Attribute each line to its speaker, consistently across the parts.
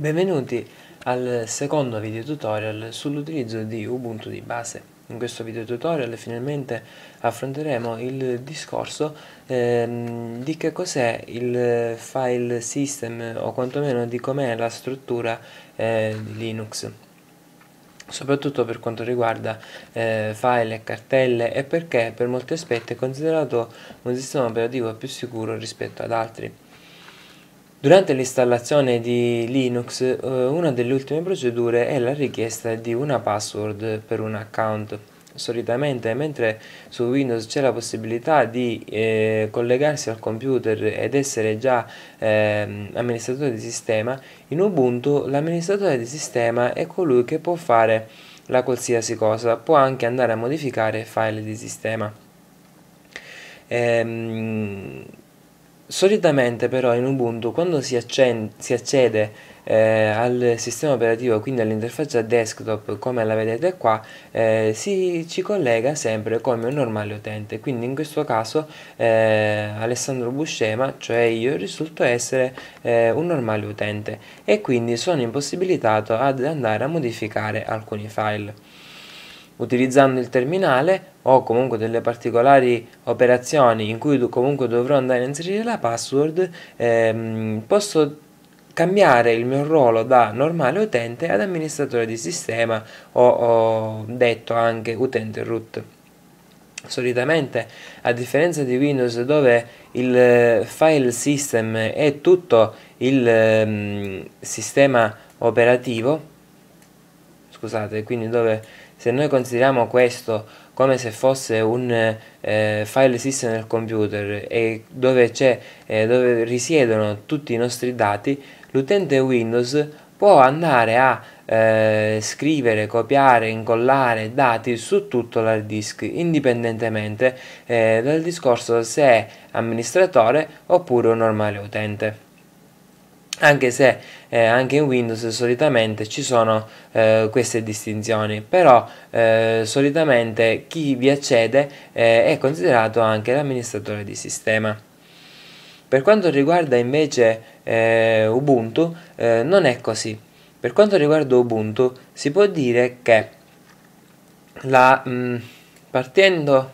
Speaker 1: Benvenuti al secondo video tutorial sull'utilizzo di Ubuntu di base. In questo video tutorial finalmente affronteremo il discorso ehm, di che cos'è il file system o quantomeno di com'è la struttura eh, di Linux soprattutto per quanto riguarda eh, file e cartelle e perché per molti aspetti è considerato un sistema operativo più sicuro rispetto ad altri. Durante l'installazione di Linux, eh, una delle ultime procedure è la richiesta di una password per un account. Solitamente, mentre su Windows c'è la possibilità di eh, collegarsi al computer ed essere già eh, amministratore di sistema, in Ubuntu l'amministratore di sistema è colui che può fare la qualsiasi cosa, può anche andare a modificare file di sistema. Ehm, Solitamente però in Ubuntu quando si, si accede eh, al sistema operativo, quindi all'interfaccia desktop come la vedete qua, eh, si, ci collega sempre come un normale utente. Quindi in questo caso eh, Alessandro Buscema, cioè io, risulto essere eh, un normale utente e quindi sono impossibilitato ad andare a modificare alcuni file utilizzando il terminale o comunque delle particolari operazioni in cui comunque dovrò andare a inserire la password ehm, posso cambiare il mio ruolo da normale utente ad amministratore di sistema o, o detto anche utente root solitamente a differenza di Windows dove il file system è tutto il um, sistema operativo scusate quindi dove se noi consideriamo questo come se fosse un eh, file system del computer e dove, eh, dove risiedono tutti i nostri dati, l'utente Windows può andare a eh, scrivere, copiare, incollare dati su tutto l'hard disk indipendentemente eh, dal discorso se è amministratore oppure un normale utente anche se eh, anche in Windows solitamente ci sono eh, queste distinzioni però eh, solitamente chi vi accede eh, è considerato anche l'amministratore di sistema per quanto riguarda invece eh, Ubuntu eh, non è così per quanto riguarda Ubuntu si può dire che la, mh, mm, partendo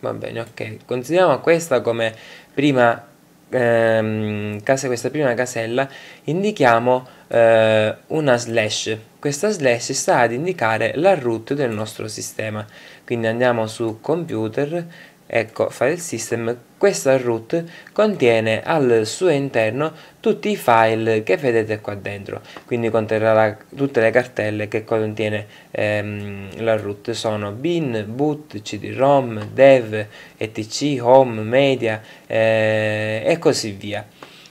Speaker 1: va bene ok consideriamo questa come prima ehm, casa, questa prima casella indichiamo eh, una slash. Questa slash sta ad indicare la root del nostro sistema. Quindi andiamo su computer Ecco, file system, questa root contiene al suo interno tutti i file che vedete qua dentro, quindi conterrà la, tutte le cartelle che contiene ehm, la root, sono bin, boot, cd-rom, dev, etc, home, media eh, e così via.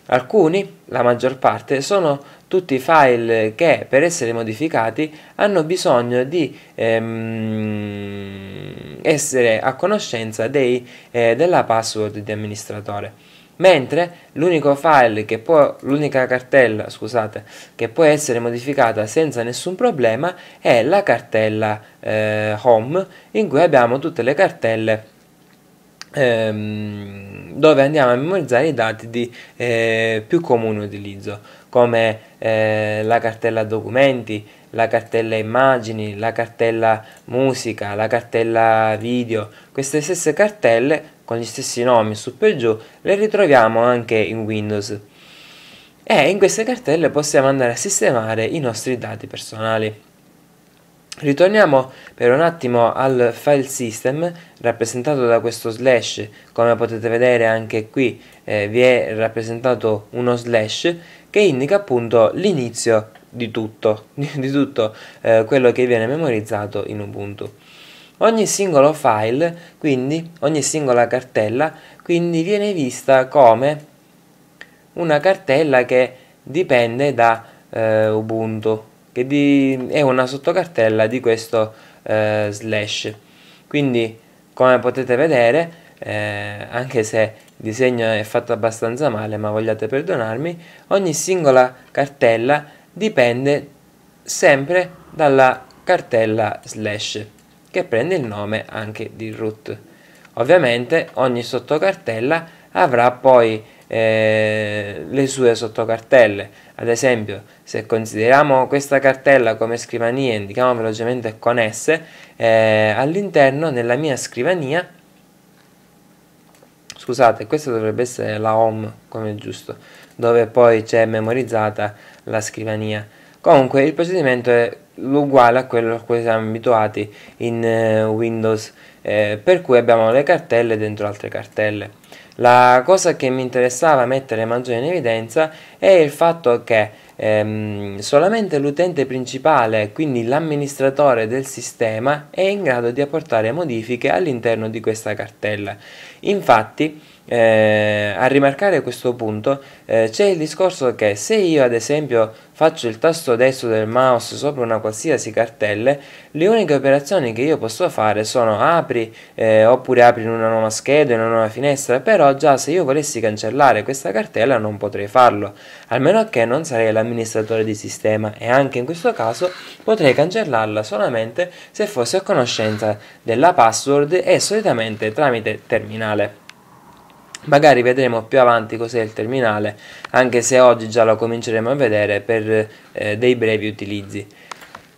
Speaker 1: Alcuni, la maggior parte, sono tutti i file che per essere modificati hanno bisogno di ehm, essere a conoscenza dei, eh, della password di amministratore mentre l'unico file che può, l'unica cartella scusate, che può essere modificata senza nessun problema è la cartella eh, home in cui abbiamo tutte le cartelle ehm, dove andiamo a memorizzare i dati di eh, più comune utilizzo come eh, la cartella documenti, la cartella immagini, la cartella musica, la cartella video. Queste stesse cartelle con gli stessi nomi su per giù le ritroviamo anche in Windows. E in queste cartelle possiamo andare a sistemare i nostri dati personali. Ritorniamo per un attimo al file system rappresentato da questo slash, come potete vedere anche qui eh, vi è rappresentato uno slash che indica appunto l'inizio di tutto, di tutto eh, quello che viene memorizzato in Ubuntu. Ogni singolo file, quindi ogni singola cartella, quindi viene vista come una cartella che dipende da eh, Ubuntu, che di, è una sottocartella di questo eh, slash. Quindi, come potete vedere, eh, anche se il disegno è fatto abbastanza male ma vogliate perdonarmi, ogni singola cartella dipende sempre dalla cartella slash che prende il nome anche di root. Ovviamente ogni sottocartella avrà poi eh, le sue sottocartelle. Ad esempio, se consideriamo questa cartella come scrivania, indichiamo velocemente con S, eh, all'interno nella mia scrivania Scusate, questa dovrebbe essere la home, come giusto, dove poi c'è memorizzata la scrivania. Comunque il procedimento è uguale a quello a cui siamo abituati in eh, Windows, eh, per cui abbiamo le cartelle dentro altre cartelle. La cosa che mi interessava mettere maggiore in evidenza è il fatto che ehm, solamente l'utente principale, quindi l'amministratore del sistema, è in grado di apportare modifiche all'interno di questa cartella. Infatti, eh, a rimarcare questo punto eh, c'è il discorso che se io ad esempio faccio il tasto destro del mouse sopra una qualsiasi cartella, le uniche operazioni che io posso fare sono apri eh, oppure apri in una nuova scheda, in una nuova finestra, però già ah, se io volessi cancellare questa cartella non potrei farlo, almeno che non sarei l'amministratore di sistema e anche in questo caso potrei cancellarla solamente se fossi a conoscenza della password e solitamente tramite terminale magari vedremo più avanti cos'è il terminale anche se oggi già lo cominceremo a vedere per eh, dei brevi utilizzi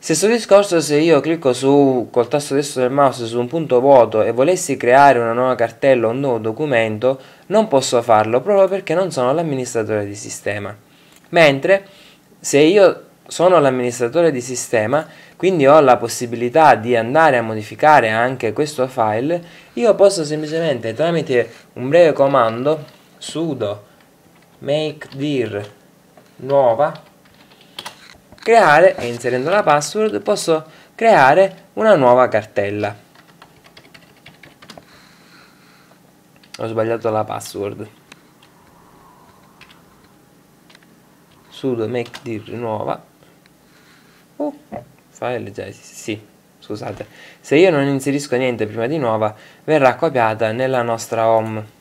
Speaker 1: stesso discorso se io clicco su col tasto destro del mouse su un punto vuoto e volessi creare una nuova cartella o un nuovo documento non posso farlo proprio perché non sono l'amministratore di sistema mentre se io sono l'amministratore di sistema quindi ho la possibilità di andare a modificare anche questo file io posso semplicemente tramite un breve comando sudo make dir nuova creare e inserendo la password posso creare una nuova cartella ho sbagliato la password sudo make dir nuova uh file JSON, sì, scusate. Se io non inserisco niente prima di nuova, verrà copiata nella nostra home.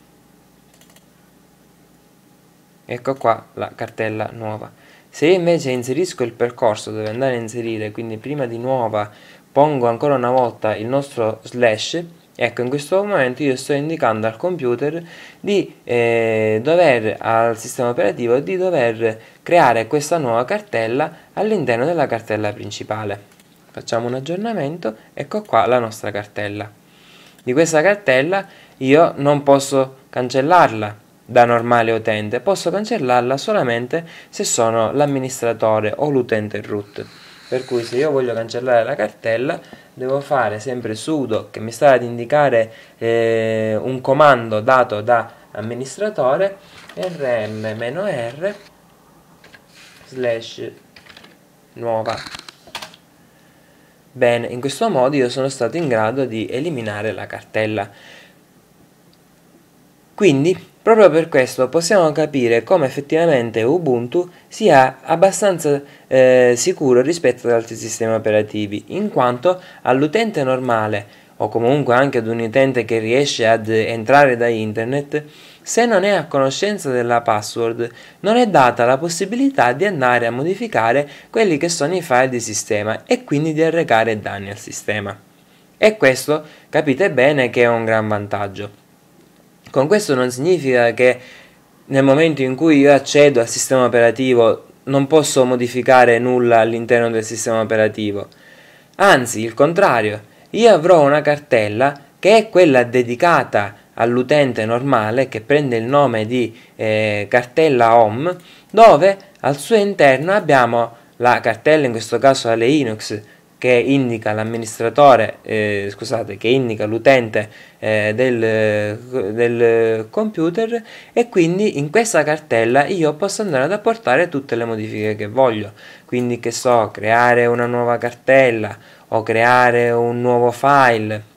Speaker 1: Ecco qua la cartella nuova. Se invece inserisco il percorso dove andare a inserire, quindi prima di nuova pongo ancora una volta il nostro slash, Ecco, in questo momento io sto indicando al computer di eh, dover, al sistema operativo, di dover creare questa nuova cartella all'interno della cartella principale. Facciamo un aggiornamento, ecco qua la nostra cartella. Di questa cartella io non posso cancellarla da normale utente, posso cancellarla solamente se sono l'amministratore o l'utente root per cui se io voglio cancellare la cartella devo fare sempre sudo che mi sta ad indicare eh, un comando dato da amministratore rm-r slash nuova bene in questo modo io sono stato in grado di eliminare la cartella quindi Proprio per questo possiamo capire come effettivamente Ubuntu sia abbastanza eh, sicuro rispetto ad altri sistemi operativi, in quanto all'utente normale o comunque anche ad un utente che riesce ad entrare da internet, se non è a conoscenza della password, non è data la possibilità di andare a modificare quelli che sono i file di sistema e quindi di arrecare danni al sistema. E questo capite bene che è un gran vantaggio. Con questo non significa che nel momento in cui io accedo al sistema operativo non posso modificare nulla all'interno del sistema operativo. Anzi, il contrario, io avrò una cartella che è quella dedicata all'utente normale che prende il nome di eh, cartella home dove al suo interno abbiamo la cartella, in questo caso la Linux, che indica l'amministratore, eh, scusate, che indica l'utente eh, del, del, computer e quindi in questa cartella io posso andare ad apportare tutte le modifiche che voglio. Quindi che so, creare una nuova cartella o creare un nuovo file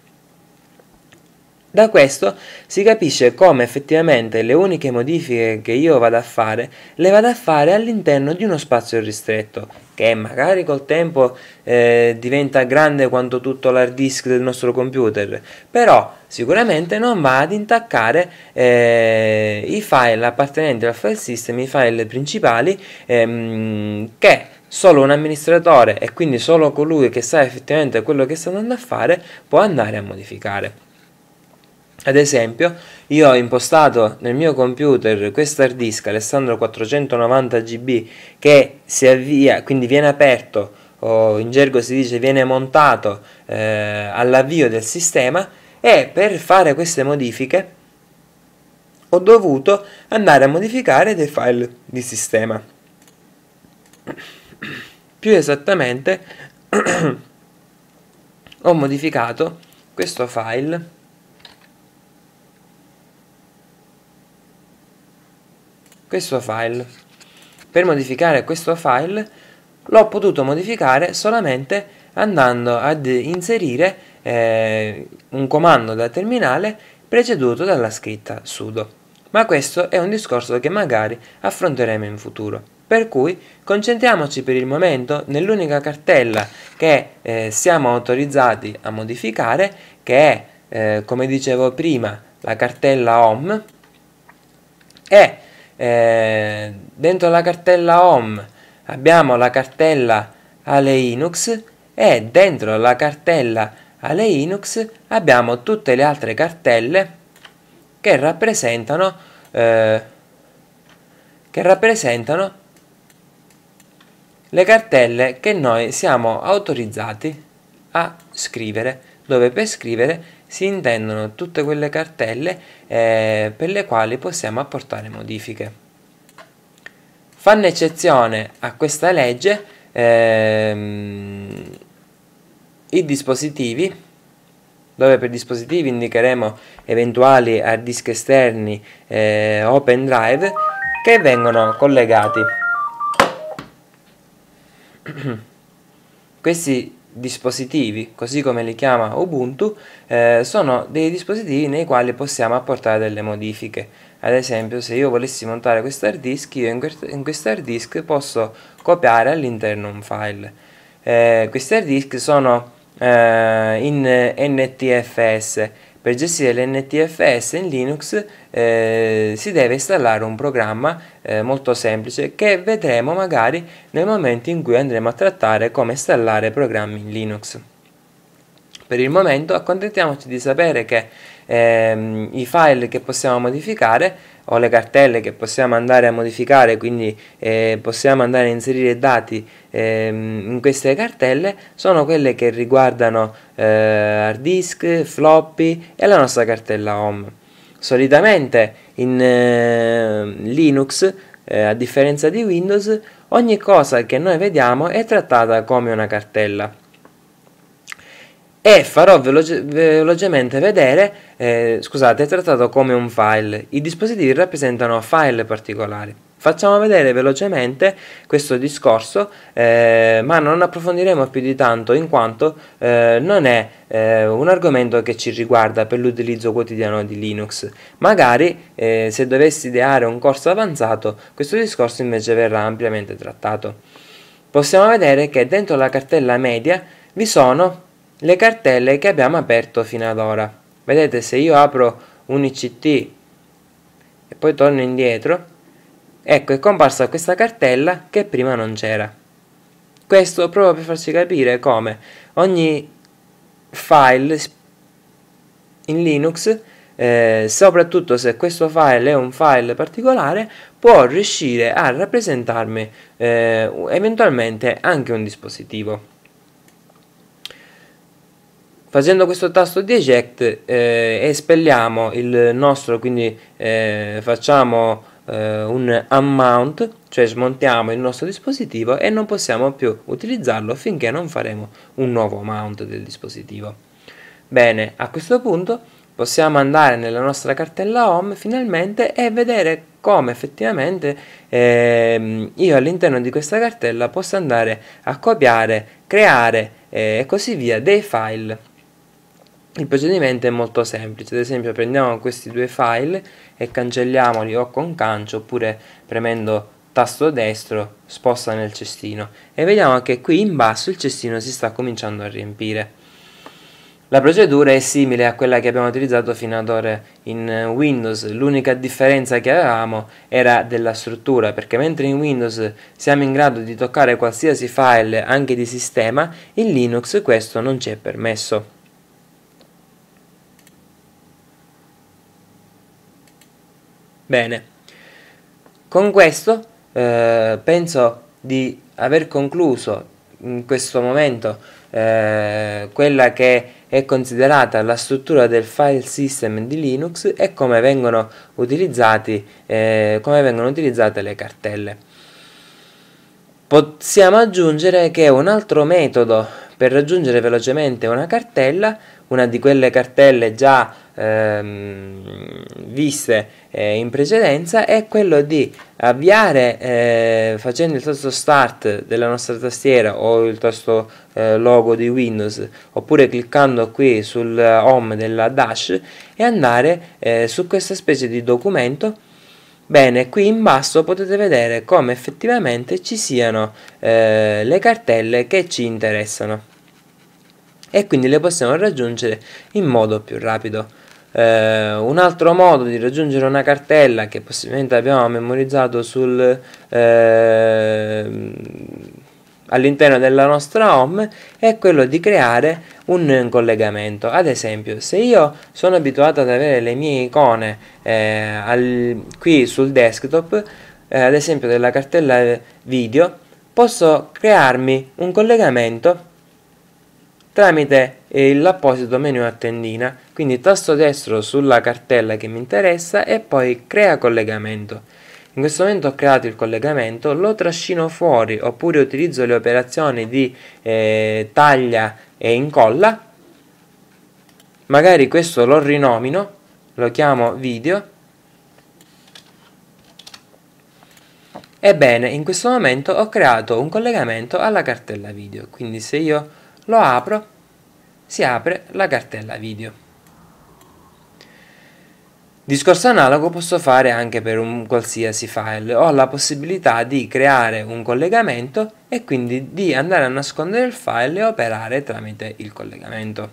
Speaker 1: da questo si capisce come effettivamente le uniche modifiche che io vado a fare le vado a fare all'interno di uno spazio ristretto che magari col tempo eh, diventa grande quanto tutto l'hard disk del nostro computer però sicuramente non va ad intaccare eh, i file appartenenti al file system, i file principali ehm, che solo un amministratore e quindi solo colui che sa effettivamente quello che sta andando a fare può andare a modificare. Ad esempio, io ho impostato nel mio computer questo hard disk Alessandro 490 GB che si avvia, quindi viene aperto o in gergo si dice viene montato eh, all'avvio del sistema e per fare queste modifiche ho dovuto andare a modificare dei file di sistema. Più esattamente ho modificato questo file questo file. Per modificare questo file l'ho potuto modificare solamente andando ad inserire eh, un comando da terminale preceduto dalla scritta sudo. Ma questo è un discorso che magari affronteremo in futuro. Per cui concentriamoci per il momento nell'unica cartella che eh, siamo autorizzati a modificare, che è, eh, come dicevo prima, la cartella home e eh, dentro la cartella home abbiamo la cartella alle Linux e dentro la cartella alle Linux abbiamo tutte le altre cartelle che rappresentano eh, che rappresentano le cartelle che noi siamo autorizzati a scrivere dove per scrivere si intendono tutte quelle cartelle eh, per le quali possiamo apportare modifiche. Fanno eccezione a questa legge ehm, i dispositivi dove per dispositivi indicheremo eventuali hard disk esterni eh, open drive che vengono collegati. Questi dispositivi, così come li chiama Ubuntu, eh, sono dei dispositivi nei quali possiamo apportare delle modifiche. Ad esempio, se io volessi montare questo hard disk, io in questo hard disk posso copiare all'interno un file. Eh, questi hard disk sono eh, in NTFS per gestire l'NTFS in Linux eh, si deve installare un programma eh, molto semplice che vedremo magari nel momento in cui andremo a trattare come installare programmi in Linux. Per il momento accontentiamoci di sapere che ehm, i file che possiamo modificare ho le cartelle che possiamo andare a modificare, quindi eh, possiamo andare a inserire dati eh, in queste cartelle, sono quelle che riguardano eh, hard disk, floppy e la nostra cartella home. Solitamente in eh, Linux, eh, a differenza di Windows, ogni cosa che noi vediamo è trattata come una cartella e farò veloce, velocemente vedere, eh, scusate, è trattato come un file. I dispositivi rappresentano file particolari. Facciamo vedere velocemente questo discorso, eh, ma non approfondiremo più di tanto in quanto eh, non è eh, un argomento che ci riguarda per l'utilizzo quotidiano di Linux. Magari eh, se dovessi ideare un corso avanzato, questo discorso invece verrà ampiamente trattato. Possiamo vedere che dentro la cartella media vi sono le cartelle che abbiamo aperto fino ad ora vedete se io apro un ICT e poi torno indietro ecco è comparsa questa cartella che prima non c'era questo proprio per farci capire come ogni file in Linux eh, soprattutto se questo file è un file particolare può riuscire a rappresentarmi eh, eventualmente anche un dispositivo Facendo questo tasto di eject eh, espelliamo il nostro, quindi eh, facciamo eh, un unmount, cioè smontiamo il nostro dispositivo e non possiamo più utilizzarlo finché non faremo un nuovo mount del dispositivo. Bene, a questo punto possiamo andare nella nostra cartella home finalmente e vedere come effettivamente eh, io all'interno di questa cartella posso andare a copiare, creare eh, e così via dei file il procedimento è molto semplice, ad esempio prendiamo questi due file e cancelliamoli o con cancio oppure premendo tasto destro sposta nel cestino e vediamo che qui in basso il cestino si sta cominciando a riempire. La procedura è simile a quella che abbiamo utilizzato fino ad ora in Windows, l'unica differenza che avevamo era della struttura, perché mentre in Windows siamo in grado di toccare qualsiasi file anche di sistema, in Linux questo non ci è permesso. Bene, con questo eh, penso di aver concluso in questo momento eh, quella che è considerata la struttura del file system di Linux e come vengono, eh, come vengono utilizzate le cartelle. Possiamo aggiungere che un altro metodo per raggiungere velocemente una cartella, una di quelle cartelle già ehm, viste eh, in precedenza è quello di avviare eh, facendo il tasto start della nostra tastiera o il tasto eh, logo di Windows oppure cliccando qui sul home della dash e andare eh, su questa specie di documento Bene, qui in basso potete vedere come effettivamente ci siano eh, le cartelle che ci interessano e quindi le possiamo raggiungere in modo più rapido. Eh, un altro modo di raggiungere una cartella che possibilmente abbiamo memorizzato sul, eh, all'interno della nostra home è quello di creare un collegamento. Ad esempio, se io sono abituato ad avere le mie icone eh, al, qui sul desktop, eh, ad esempio della cartella video, posso crearmi un collegamento tramite l'apposito menu a tendina quindi tasto destro sulla cartella che mi interessa e poi crea collegamento. In questo momento ho creato il collegamento, lo trascino fuori oppure utilizzo le operazioni di eh, taglia e incolla. Magari questo lo rinomino, lo chiamo video. Ebbene, in questo momento ho creato un collegamento alla cartella video, quindi se io lo apro, si apre la cartella video. Discorso analogo posso fare anche per un qualsiasi file, ho la possibilità di creare un collegamento e quindi di andare a nascondere il file e operare tramite il collegamento.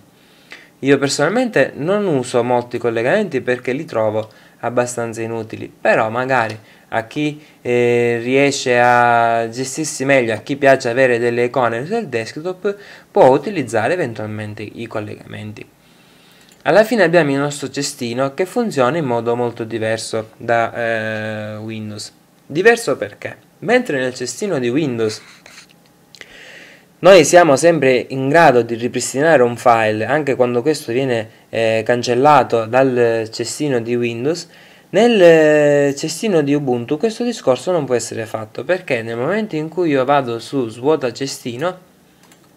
Speaker 1: Io personalmente non uso molti collegamenti perché li trovo abbastanza inutili, però magari a chi eh, riesce a gestirsi meglio, a chi piace avere delle icone sul desktop, può utilizzare eventualmente i collegamenti. Alla fine abbiamo il nostro cestino che funziona in modo molto diverso da eh, Windows. Diverso perché? Mentre nel cestino di Windows noi siamo sempre in grado di ripristinare un file anche quando questo viene eh, cancellato dal cestino di Windows, nel eh, cestino di Ubuntu questo discorso non può essere fatto perché nel momento in cui io vado su svuota cestino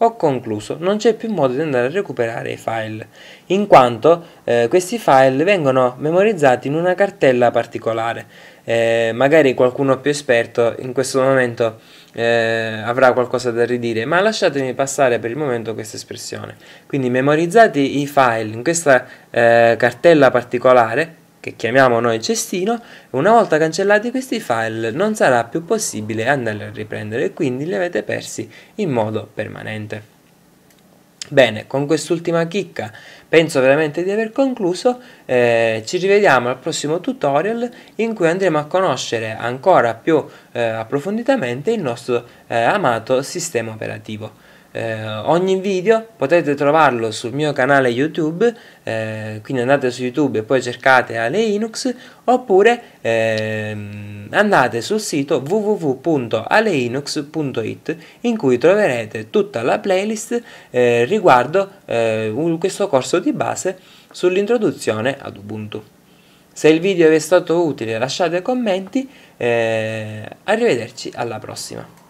Speaker 1: ho concluso, non c'è più modo di andare a recuperare i file, in quanto eh, questi file vengono memorizzati in una cartella particolare. Eh, magari qualcuno più esperto in questo momento eh, avrà qualcosa da ridire, ma lasciatemi passare per il momento questa espressione. Quindi memorizzati i file in questa eh, cartella particolare, che chiamiamo noi cestino, una volta cancellati questi file non sarà più possibile andarli a riprendere, e quindi li avete persi in modo permanente. Bene, con quest'ultima chicca penso veramente di aver concluso, eh, ci rivediamo al prossimo tutorial in cui andremo a conoscere ancora più eh, approfonditamente il nostro eh, amato sistema operativo eh, ogni video potete trovarlo sul mio canale YouTube, eh, quindi andate su YouTube e poi cercate Ale Linux oppure eh, andate sul sito www.aleinux.it in cui troverete tutta la playlist eh, riguardo eh, un, questo corso di base sull'introduzione ad Ubuntu. Se il video vi è stato utile lasciate commenti, eh, arrivederci alla prossima.